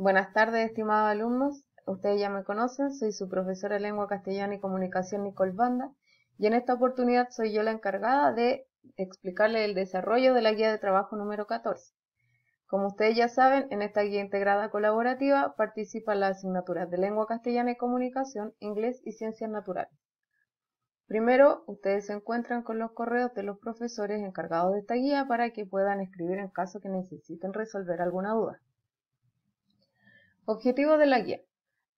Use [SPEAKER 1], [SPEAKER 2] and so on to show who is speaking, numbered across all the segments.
[SPEAKER 1] Buenas tardes, estimados alumnos. Ustedes ya me conocen, soy su profesora de Lengua Castellana y Comunicación Nicole Banda y en esta oportunidad soy yo la encargada de explicarle el desarrollo de la guía de trabajo número 14. Como ustedes ya saben, en esta guía integrada colaborativa participan las asignaturas de Lengua Castellana y Comunicación, Inglés y Ciencias Naturales. Primero, ustedes se encuentran con los correos de los profesores encargados de esta guía para que puedan escribir en caso que necesiten resolver alguna duda. Objetivo de la guía.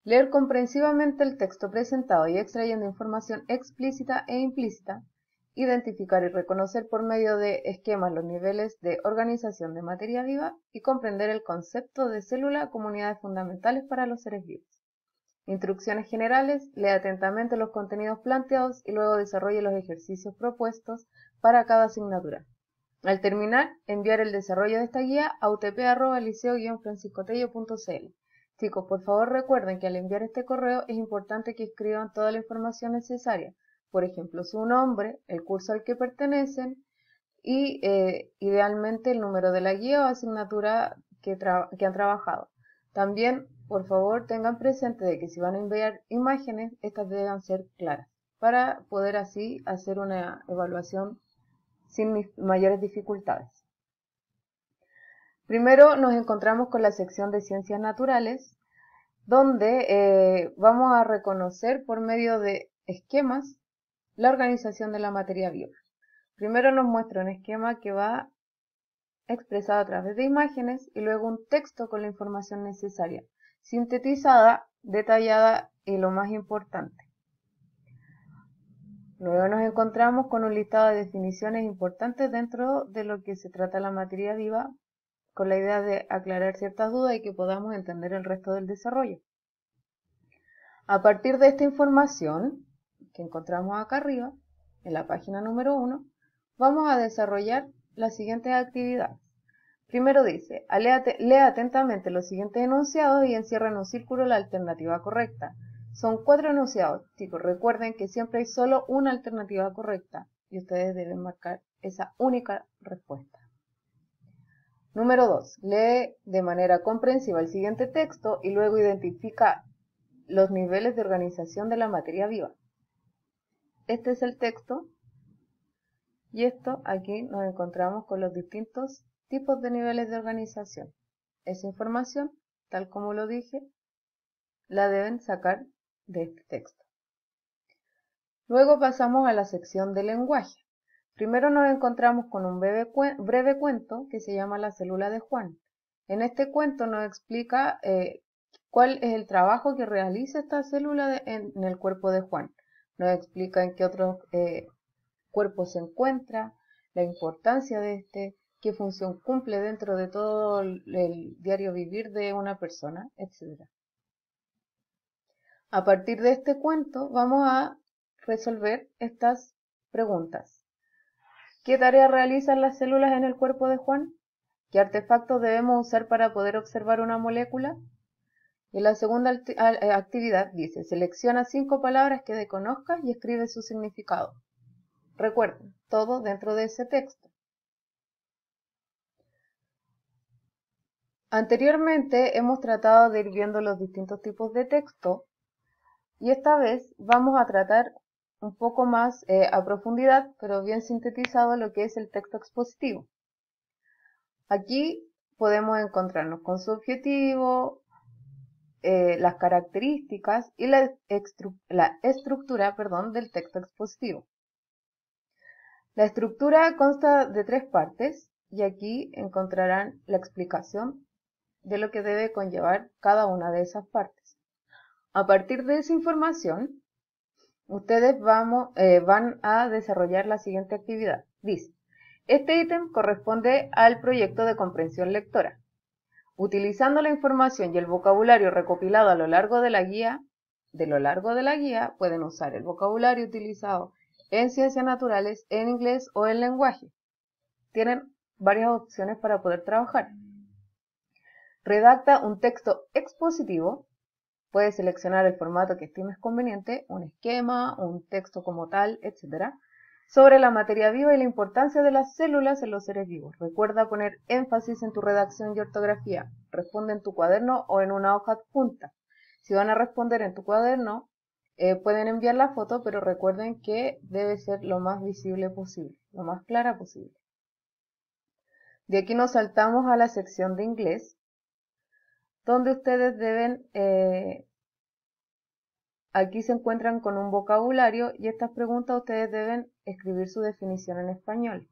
[SPEAKER 1] Leer comprensivamente el texto presentado y extrayendo información explícita e implícita. Identificar y reconocer por medio de esquemas los niveles de organización de materia viva y comprender el concepto de célula como comunidades fundamentales para los seres vivos. Instrucciones generales, lee atentamente los contenidos planteados y luego desarrolle los ejercicios propuestos para cada asignatura. Al terminar, enviar el desarrollo de esta guía a utp.liceo-franciscotello.cl Chicos, por favor recuerden que al enviar este correo es importante que escriban toda la información necesaria, por ejemplo, su nombre, el curso al que pertenecen y eh, idealmente el número de la guía o asignatura que, que han trabajado. También, por favor, tengan presente de que si van a enviar imágenes, estas deben ser claras para poder así hacer una evaluación sin mayores dificultades. Primero nos encontramos con la sección de ciencias naturales, donde eh, vamos a reconocer por medio de esquemas la organización de la materia viva. Primero nos muestra un esquema que va expresado a través de imágenes y luego un texto con la información necesaria, sintetizada, detallada y lo más importante. Luego nos encontramos con un listado de definiciones importantes dentro de lo que se trata la materia viva, con la idea de aclarar ciertas dudas y que podamos entender el resto del desarrollo. A partir de esta información que encontramos acá arriba, en la página número 1, vamos a desarrollar las siguientes actividades. Primero dice, lea atentamente los siguientes enunciados y encierra en un círculo la alternativa correcta. Son cuatro enunciados, chicos. Recuerden que siempre hay solo una alternativa correcta y ustedes deben marcar esa única respuesta. Número 2. Lee de manera comprensiva el siguiente texto y luego identifica los niveles de organización de la materia viva. Este es el texto y esto aquí nos encontramos con los distintos tipos de niveles de organización. Esa información, tal como lo dije, la deben sacar de este texto. Luego pasamos a la sección de lenguaje. Primero nos encontramos con un breve, cuento que se llama La célula de Juan. En este cuento nos explica eh, cuál es el trabajo que realiza esta célula en, el cuerpo de Juan. Nos explica en qué otro eh, cuerpo se encuentra, la importancia de este, qué función cumple dentro de todo el, el diario vivir de una persona, etc. A partir de este cuento vamos a resolver estas preguntas. ¿Qué tarea realizan las células en el cuerpo de Juan? ¿Qué artefactos debemos usar para poder observar una molécula? Y en la segunda eh, actividad dice, selecciona cinco palabras que desconozcas y escribe su significado. Recuerden, todo dentro de ese texto. Anteriormente hemos tratado de ir viendo los distintos tipos de texto y esta vez vamos a tratar un poco más eh, a profundidad, pero bien sintetizado lo que es el texto expositivo. Aquí podemos encontrarnos con su objetivo, eh, las características y la, estructura perdón, del texto expositivo. La estructura consta de tres partes y aquí encontrarán la explicación de lo que debe conllevar cada una de esas partes. A partir de esa información, ustedes eh, van a desarrollar la siguiente actividad. Dice, este ítem corresponde al proyecto de comprensión lectora. Utilizando la información y el vocabulario recopilado a lo largo de la guía, de lo largo de la guía pueden usar el vocabulario utilizado en ciencias naturales, en inglés o en lenguaje. Tienen varias opciones para poder trabajar. Redacta un texto expositivo Puedes seleccionar el formato que estimes conveniente, un esquema, un texto como tal, etc. Sobre la materia viva y la importancia de las células en los seres vivos. Recuerda poner énfasis en tu redacción y ortografía. Responde en tu cuaderno o en una hoja adjunta. Si van a responder en tu cuaderno, eh, pueden enviar la foto, pero recuerden que debe ser lo más visible posible, lo más clara posible. De aquí nos saltamos a la sección de inglés, donde ustedes deben, eh, aquí se encuentran con un vocabulario y estas preguntas ustedes deben escribir su definición en español.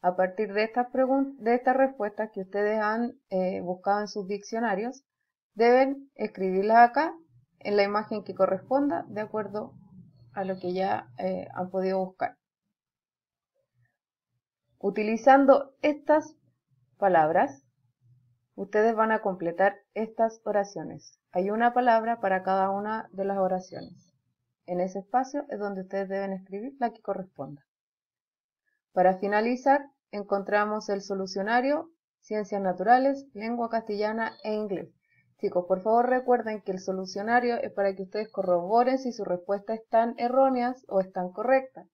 [SPEAKER 1] A partir de estas, de respuestas que ustedes han eh, buscado en sus diccionarios, deben escribirlas acá en la imagen que corresponda de acuerdo a lo que ya eh, han podido buscar. Utilizando estas palabras, Ustedes van a completar estas oraciones. Hay una palabra para cada una de las oraciones. En ese espacio es donde ustedes deben escribir la que corresponda. Para finalizar, encontramos el solucionario, ciencias naturales, lengua castellana e inglés. Chicos, por favor recuerden que el solucionario es para que ustedes corroboren si sus respuestas están erróneas o están correctas,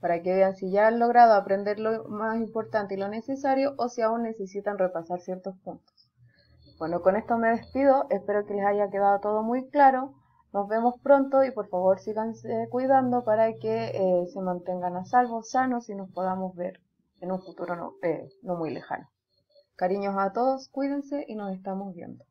[SPEAKER 1] para que vean si ya han logrado aprender lo más importante y lo necesario o si aún necesitan repasar ciertos puntos. Bueno, con esto me despido, espero que les haya quedado todo muy claro. Nos vemos pronto y por favor sigan cuidando para que eh, se mantengan a salvo, sanos y nos podamos ver en un futuro no eh, muy lejano. Cariños a todos, cuídense y nos estamos viendo.